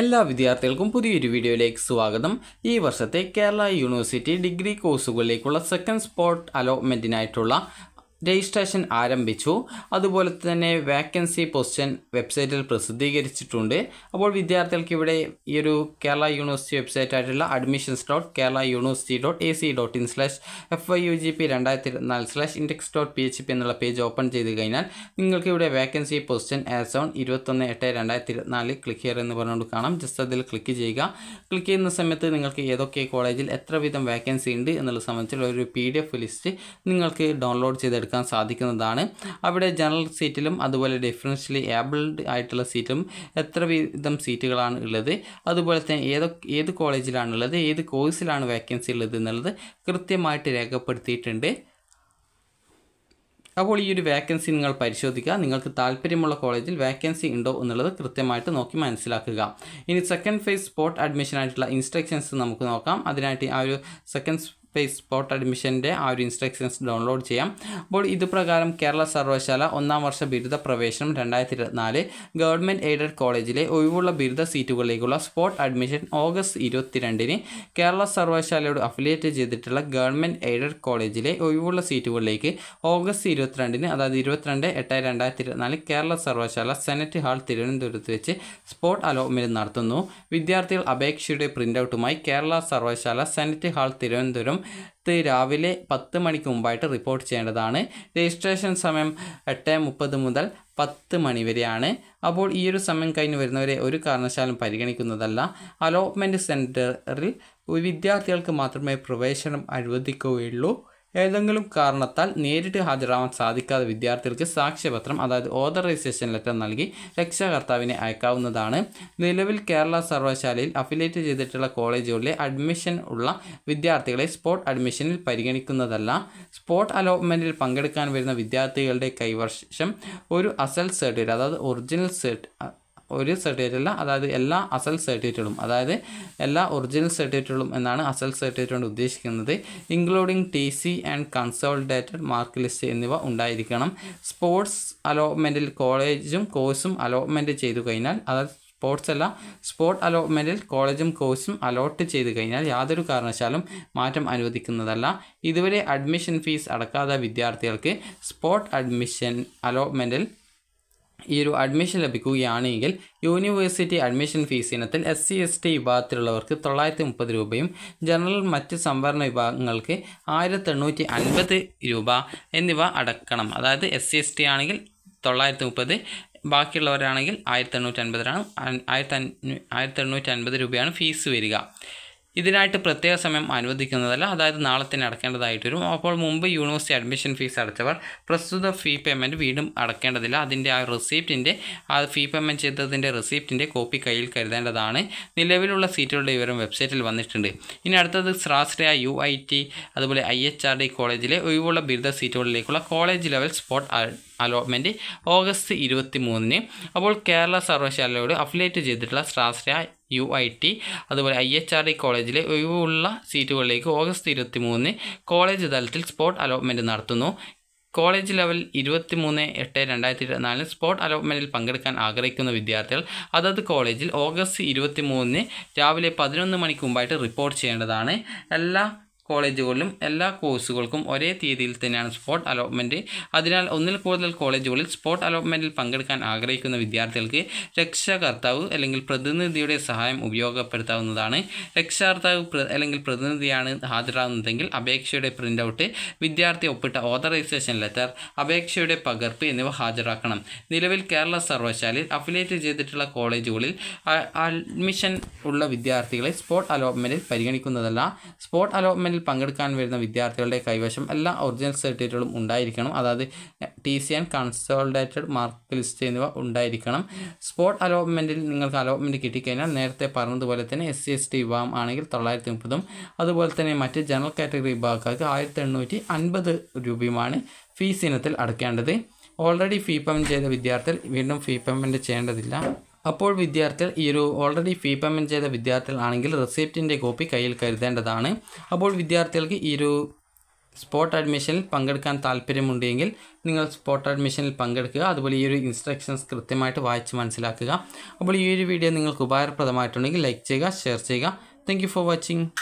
എല്ലാ വിദ്യാർത്ഥികൾക്കും പുതിയൊരു വീഡിയോയിലേക്ക് സ്വാഗതം ഈ വർഷത്തെ കേരള യൂണിവേഴ്സിറ്റി ഡിഗ്രി കോഴ്സുകളിലേക്കുള്ള സെക്കൻഡ് സ്പോട്ട് അലോട്ട്മെൻറ്റിനായിട്ടുള്ള രജിസ്ട്രേഷൻ ആരംഭിച്ചു അതുപോലെ തന്നെ വാക്കൻസി പൊസിഷൻ വെബ്സൈറ്റിൽ പ്രസിദ്ധീകരിച്ചിട്ടുണ്ട് അപ്പോൾ വിദ്യാർത്ഥികൾക്ക് ഇവിടെ ഈ ഒരു കേരള യൂണിവേഴ്സിറ്റി വെബ്സൈറ്റ് ആയിട്ടുള്ള admissions dot Kerala university dot A C dot in slash F I U G P രണ്ടായിരത്തി ഇരുപത്തിനാല് slash index dot P H P എന്നുള്ള പേജ് ഓപ്പൺ ചെയ്ത് കഴിഞ്ഞാൽ നിങ്ങൾക്ക് ഇവിടെ വാക്കൻസി പൊസിഷൻ ആസ് ഓൺ ഇരുപത്തൊന്ന് എട്ട് രണ്ടായിരത്തി ഇരുപത്തിനാല് ക്ലിക്ക് ഹിയർ എന്ന് പറഞ്ഞുകൊണ്ട് കാണാം ജസ്റ്റ് അതിൽ ക്ലിക്ക് ചെയ്യുക ക്ലിക്ക് ചെയ്യുന്ന സമയത്ത് നിങ്ങൾക്ക് ഏതൊക്കെ കോളേജിൽ എത്ര വിധം വാക്കൻസി ഉണ്ട് എന്നുള്ള സംബന്ധിച്ചുള്ള ഒരു പി ലിസ്റ്റ് നിങ്ങൾക്ക് ഡൗൺലോഡ് ചെയ്തെടുക്കാം എടുക്കാൻ സാധിക്കുന്നതാണ് അവിടെ ജനറൽ സീറ്റിലും അതുപോലെ ഡിഫറൻഷ്യലി ഏബിൾഡ് ആയിട്ടുള്ള സീറ്റും എത്ര വിധം സീറ്റുകളാണ് ഉള്ളത് അതുപോലെ തന്നെ ഏതൊ ഏത് കോളേജിലാണുള്ളത് ഏത് കോഴ്സിലാണ് വേക്കൻസി ഉള്ളത് എന്നുള്ളത് കൃത്യമായിട്ട് രേഖപ്പെടുത്തിയിട്ടുണ്ട് അപ്പോൾ ഈ ഒരു വേക്കൻസി നിങ്ങൾ പരിശോധിക്കുക നിങ്ങൾക്ക് താല്പര്യമുള്ള കോളേജിൽ വേക്കൻസി ഉണ്ടോ എന്നുള്ളത് കൃത്യമായിട്ട് നോക്കി മനസ്സിലാക്കുക ഇനി സെക്കൻഡ് ഫേസ് സ്പോട്ട് അഡ്മിഷൻ ആയിട്ടുള്ള ഇൻസ്ട്രക്ഷൻസ് നമുക്ക് നോക്കാം അതിനായിട്ട് ആ ഒരു സെക്കൻഡ് സ്പേസ് സ്പോട്ട് അഡ്മിഷൻ്റെ ആ ഒരു ഇൻസ്ട്രക്ഷൻസ് ഡൗൺലോഡ് ചെയ്യാം അപ്പോൾ ഇതുപ്രകാരം കേരള സർവകലാശാല ഒന്നാം വർഷ ബിരുദ പ്രവേശനം രണ്ടായിരത്തി ഇരുപത്തിനാല് ഗവൺമെൻറ് എയ്ഡഡ് കോളേജിലെ ഒഴിവുള്ള ബിരുദ സീറ്റുകളിലേക്കുള്ള സ്പോട്ട് അഡ്മിഷൻ ഓഗസ്റ്റ് ഇരുപത്തിരണ്ടിന് കേരള സർവകലാശാലയോട് അഫിലിയേറ്റ് ചെയ്തിട്ടുള്ള ഗവൺമെൻറ് എയ്ഡഡ് കോളേജിലെ ഒഴിവുള്ള സീറ്റുകളിലേക്ക് ഓഗസ്റ്റ് ഇരുപത്തിരണ്ടിന് അതായത് ഇരുപത്തിരണ്ട് എട്ട് രണ്ടായിരത്തി ഇരുപത്തിനാല് കേരള സർവകലാശാല സെനറ്റ് ഹാൾ തിരുവനന്തപുരത്ത് വെച്ച് സ്പോട്ട് അലോട്ട്മെൻറ്റ് നടത്തുന്നു വിദ്യാർത്ഥികൾ അപേക്ഷയുടെ പ്രിൻ്റൗട്ടുമായി കേരള സർവകലാശാല സെനറ്റ് ഹാൾ തിരുവനന്തപുരം ഇത് രാവിലെ പത്ത് മണിക്ക് മുമ്പായിട്ട് റിപ്പോർട്ട് ചെയ്യേണ്ടതാണ് രജിസ്ട്രേഷൻ സമയം എട്ട് മുപ്പത് മുതൽ പത്ത് മണി വരെയാണ് അപ്പോൾ ഈ ഒരു സമയം കഴിഞ്ഞ് വരുന്നവരെ ഒരു കാരണവശാലും പരിഗണിക്കുന്നതല്ല അലോട്ട്മെൻറ്റ് സെൻറ്ററിൽ വിദ്യാർത്ഥികൾക്ക് മാത്രമേ പ്രവേശനം അനുവദിക്കുകയുള്ളൂ ഏതെങ്കിലും കാരണത്താൽ നേരിട്ട് ഹാജരാവാൻ സാധിക്കാതെ വിദ്യാർത്ഥികൾക്ക് സാക്ഷ്യപത്രം അതായത് ഓതറൈസേഷൻ ലെറ്റർ നൽകി രക്ഷാകർത്താവിനെ അയക്കാവുന്നതാണ് നിലവിൽ കേരള സർവകലാശാലയിൽ അഫിലിയേറ്റ് ചെയ്തിട്ടുള്ള കോളേജുകളിലെ അഡ്മിഷൻ ഉള്ള വിദ്യാർത്ഥികളെ സ്പോട്ട് അഡ്മിഷനിൽ പരിഗണിക്കുന്നതല്ല സ്പോട്ട് അലോട്ട്മെൻറ്റിൽ പങ്കെടുക്കാൻ വരുന്ന വിദ്യാർത്ഥികളുടെ കൈവർഷം ഒരു അസൽ സർട്ടിഫിക്കറ്റ് അതായത് ഒറിജിനൽ സർട്ട് ഒരു സർട്ടിഫിക്കറ്റ് അല്ല അതായത് എല്ലാ അസൽ സർട്ടിഫിക്കറ്റുകളും അതായത് എല്ലാ ഒറിജിനൽ സർട്ടിഫിക്കറ്റുകളും എന്നാണ് അസൽ സർട്ടിഫിക്കറ്റ് കൊണ്ട് ഉദ്ദേശിക്കുന്നത് including T C and consolidated mark list എന്നിവ ഉണ്ടായിരിക്കണം സ്പോർട്സ് അലോട്ട്മെൻറ്റിൽ കോളേജും കോഴ്സും അലോട്ട്മെൻറ്റ് ചെയ്തു കഴിഞ്ഞാൽ അതായത് സ്പോർട്സ് അല്ല സ്പോർട്ട് അലോട്ട്മെൻറ്റിൽ കോളേജും കോഴ്സും അലോട്ട് ചെയ്തു കഴിഞ്ഞാൽ യാതൊരു കാരണവശാലും മാറ്റം അനുവദിക്കുന്നതല്ല ഇതുവരെ അഡ്മിഷൻ ഫീസ് അടക്കാത്ത വിദ്യാർത്ഥികൾക്ക് സ്പോർട്ട് അഡ്മിഷൻ അലോട്ട്മെൻറ്റിൽ ഈ ഒരു അഡ്മിഷൻ ലഭിക്കുകയാണെങ്കിൽ യൂണിവേഴ്സിറ്റി അഡ്മിഷൻ ഫീസ് ഇനത്തിൽ എസ് സി എസ് ടി വിഭാഗത്തിലുള്ളവർക്ക് തൊള്ളായിരത്തി മുപ്പത് രൂപയും ജനറൽ മറ്റ് സംവരണ വിഭാഗങ്ങൾക്ക് ആയിരത്തി എണ്ണൂറ്റി അൻപത് രൂപ എന്നിവ അടക്കണം അതായത് എസ് സി എസ് ടി ആണെങ്കിൽ തൊള്ളായിരത്തി മുപ്പത് ബാക്കിയുള്ളവരാണെങ്കിൽ ആയിരത്തി എണ്ണൂറ്റി അൻപതിനാണ് ആയിരത്തി ആയിരത്തി എണ്ണൂറ്റി അൻപത് രൂപയാണ് ഫീസ് വരിക ഇതിനായിട്ട് പ്രത്യേക സമയം അനുവദിക്കുന്നതല്ല അതായത് നാളെ തന്നെ അടക്കേണ്ടതായിട്ട് വരും അപ്പോൾ മുമ്പ് യൂണിവേഴ്സിറ്റി അഡ്മിഷൻ ഫീസ് അടച്ചവർ പ്രസ്തുത ഫീ പേയ്മെൻറ്റ് വീണ്ടും അടക്കേണ്ടതില്ല അതിൻ്റെ ആ റിസീപ്റ്റിൻ്റെ ആ ഫീ പേയ്മെൻറ്റ് ചെയ്തതിൻ്റെ റിസീപ്റ്റിൻ്റെ കോപ്പി കയ്യിൽ കരുതേണ്ടതാണ് നിലവിലുള്ള സീറ്റുകളുടെ വിവരം വെബ്സൈറ്റിൽ വന്നിട്ടുണ്ട് ഇനി അടുത്തത് ശ്രാശ്രയ യു ഐ ടി അതുപോലെ ഐ എച്ച് ആർ ഡി കോളേജിലെ ഒഴിവുള്ള ബിരുദ സീറ്റുകളിലേക്കുള്ള college level spot allotment August ഇരുപത്തി മൂന്നിന് അപ്പോൾ കേരള സർവകലാശാലയോട് അഫിലേറ്റ് ചെയ്തിട്ടുള്ള ശ്രാശ്രയ യു ഐ ടി അതുപോലെ ഐ എച്ച് ആർ ഡി കോളേജിലെ ഒഴിവുള്ള സീറ്റുകളിലേക്ക് ഓഗസ്റ്റ് ഇരുപത്തി മൂന്ന് കോളേജ് തലത്തിൽ സ്പോട്ട് അലോട്ട്മെൻറ്റ് നടത്തുന്നു കോളേജ് ലെവൽ ഇരുപത്തി മൂന്ന് എട്ട് രണ്ടായിരത്തി ഇരുപത്തിനാലിന് സ്പോട്ട് അലോട്ട്മെൻറ്റിൽ പങ്കെടുക്കാൻ ആഗ്രഹിക്കുന്ന വിദ്യാർത്ഥികൾ അതത് കോളേജിൽ ഓഗസ്റ്റ് ഇരുപത്തി മൂന്നിന് രാവിലെ പതിനൊന്ന് മണിക്ക് മുമ്പായിട്ട് റിപ്പോർട്ട് ചെയ്യേണ്ടതാണ് എല്ലാ കോളേജുകളിലും എല്ലാ കോഴ്സുകൾക്കും ഒരേ തീയതിയിൽ തന്നെയാണ് സ്പോട്ട് അലോട്ട്മെൻറ്റ് അതിനാൽ ഒന്നിൽ കൂടുതൽ കോളേജുകളിൽ സ്പോട്ട് അലോട്ട്മെൻറ്റിൽ പങ്കെടുക്കാൻ ആഗ്രഹിക്കുന്ന വിദ്യാർത്ഥികൾക്ക് രക്ഷാകർത്താവ് അല്ലെങ്കിൽ പ്രതിനിധിയുടെ സഹായം ഉപയോഗപ്പെടുത്താവുന്നതാണ് രക്ഷാകർത്താവ് അല്ലെങ്കിൽ പ്രതിനിധിയാണ് ഹാജരാകുന്നതെങ്കിൽ അപേക്ഷയുടെ പ്രിൻ്റൗട്ട് വിദ്യാർത്ഥി ഒപ്പിട്ട ഓതറൈസേഷൻ ലെറ്റർ അപേക്ഷയുടെ പകർപ്പ് എന്നിവ ഹാജരാക്കണം നിലവിൽ കേരള സർവകലാശാലയിൽ അഫിലിയേറ്റ് ചെയ്തിട്ടുള്ള കോളേജുകളിൽ അഡ്മിഷൻ ഉള്ള വിദ്യാർത്ഥികളെ സ്പോട്ട് അലോട്ട്മെൻറ്റിൽ പരിഗണിക്കുന്നതല്ല സ്പോട്ട് അലോട്ട്മെൻറ്റ് അസൈൻമെൻറ്റിൽ പങ്കെടുക്കാൻ വരുന്ന വിദ്യാർത്ഥികളുടെ കൈവശം എല്ലാ ഒറിജിനൽ സർട്ടിഫിക്കറ്റുകളും ഉണ്ടായിരിക്കണം അതായത് T C and consolidated mark list എന്നിവ ഉണ്ടായിരിക്കണം സ്പോട്ട് അലോട്ട്മെൻറ്റിൽ നിങ്ങൾക്ക് അലോട്ട്മെൻറ്റ് കിട്ടിക്കഴിഞ്ഞാൽ നേരത്തെ പറഞ്ഞതുപോലെ തന്നെ എസ് സി എസ് ടി വിഭാഗം ആണെങ്കിൽ തൊള്ളായിരത്തി മുപ്പതും അതുപോലെ തന്നെ മറ്റ് ജനറൽ കാറ്റഗറി വിഭാഗക്കാർക്ക് ആയിരത്തി എണ്ണൂറ്റി അൻപത് രൂപയുമാണ് ഫീസ് ഇനത്തിൽ അടയ്ക്കേണ്ടത് ഓൾറെഡി ഫീ പേയ്മെൻറ്റ് ചെയ്ത വിദ്യാർത്ഥികൾ വീണ്ടും ഫീ പേയ്മെൻറ്റ് ചെയ്യേണ്ടതില്ല അപ്പോൾ വിദ്യാർത്ഥികൾ ഈ ഒരു ഓൾറെഡി ഫീ പേയ്മെൻറ്റ് ചെയ്ത വിദ്യാർത്ഥികളാണെങ്കിൽ റെസിപ്റ്റിൻ്റെ കോപ്പി കയ്യിൽ കരുതേണ്ടതാണ് അപ്പോൾ വിദ്യാർത്ഥികൾക്ക് ഈ ഒരു സ്പോട്ട് അഡ്മിഷനിൽ പങ്കെടുക്കാൻ താല്പര്യമുണ്ടെങ്കിൽ നിങ്ങൾ സ്പോട്ട് അഡ്മിഷനിൽ പങ്കെടുക്കുക അതുപോലെ ഈ ഒരു ഇൻസ്ട്രക്ഷൻസ് കൃത്യമായിട്ട് വായിച്ച് മനസ്സിലാക്കുക അപ്പോൾ ഈ ഒരു വീഡിയോ നിങ്ങൾക്ക് ഉപകാരപ്രദമായിട്ടുണ്ടെങ്കിൽ ലൈക്ക് ചെയ്യുക ഷെയർ ചെയ്യുക താങ്ക് ഫോർ വാച്ചിങ്